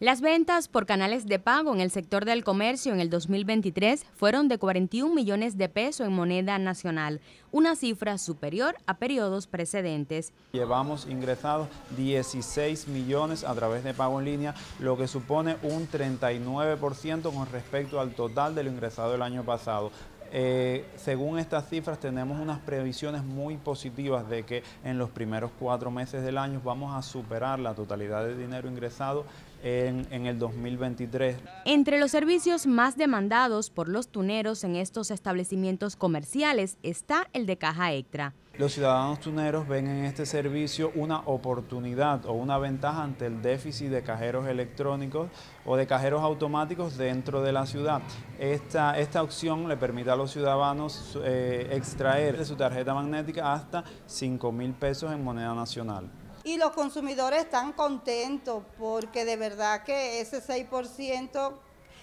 Las ventas por canales de pago en el sector del comercio en el 2023 fueron de 41 millones de pesos en moneda nacional, una cifra superior a periodos precedentes. Llevamos ingresados 16 millones a través de pago en línea, lo que supone un 39% con respecto al total de lo ingresado el año pasado. Eh, según estas cifras tenemos unas previsiones muy positivas de que en los primeros cuatro meses del año vamos a superar la totalidad de dinero ingresado en, en, el 2023. Entre los servicios más demandados por los tuneros en estos establecimientos comerciales está el de caja extra. Los ciudadanos tuneros ven en este servicio una oportunidad o una ventaja ante el déficit de cajeros electrónicos o de cajeros automáticos dentro de la ciudad. Esta, esta opción le permite a los ciudadanos eh, extraer de su tarjeta magnética hasta 5 mil pesos en moneda nacional. Y los consumidores están contentos porque de verdad que ese 6%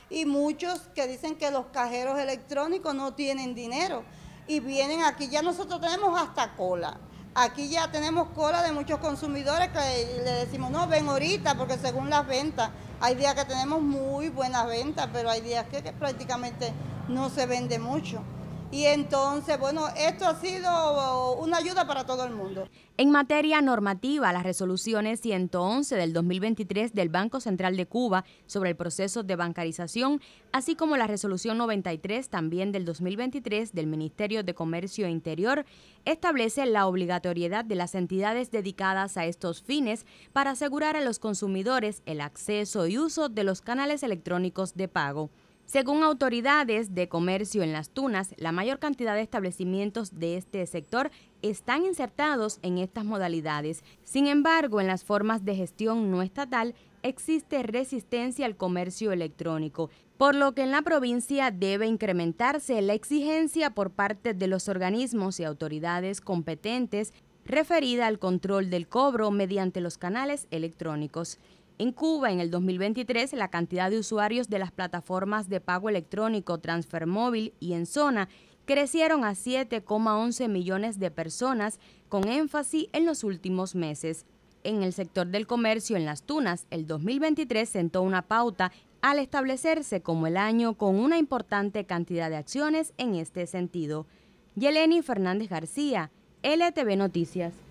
y muchos que dicen que los cajeros electrónicos no tienen dinero y vienen aquí. Ya nosotros tenemos hasta cola. Aquí ya tenemos cola de muchos consumidores que le decimos, no, ven ahorita, porque según las ventas, hay días que tenemos muy buenas ventas, pero hay días que, prácticamente no se vende mucho. Y entonces, bueno, esto ha sido una ayuda para todo el mundo. En materia normativa, las resoluciones 111 del 2023 del Banco Central de Cuba sobre el proceso de bancarización, así como la resolución 93 también del 2023 del Ministerio de Comercio e Interior, establece la obligatoriedad de las entidades dedicadas a estos fines para asegurar a los consumidores el acceso y uso de los canales electrónicos de pago. Según autoridades de comercio en las Tunas, la mayor cantidad de establecimientos de este sector están insertados en estas modalidades. Sin embargo, en las formas de gestión no estatal existe resistencia al comercio electrónico, por lo que en la provincia debe incrementarse la exigencia por parte de los organismos y autoridades competentes referida al control del cobro mediante los canales electrónicos. En Cuba, en el 2023, la cantidad de usuarios de las plataformas de pago electrónico Transfermóvil y en zona crecieron a 7,11 millones de personas, con énfasis en los últimos meses. En el sector del comercio en Las Tunas, el 2023 sentó una pauta al establecerse como el año con una importante cantidad de acciones en este sentido. Yeleni Fernández García, LTV Noticias.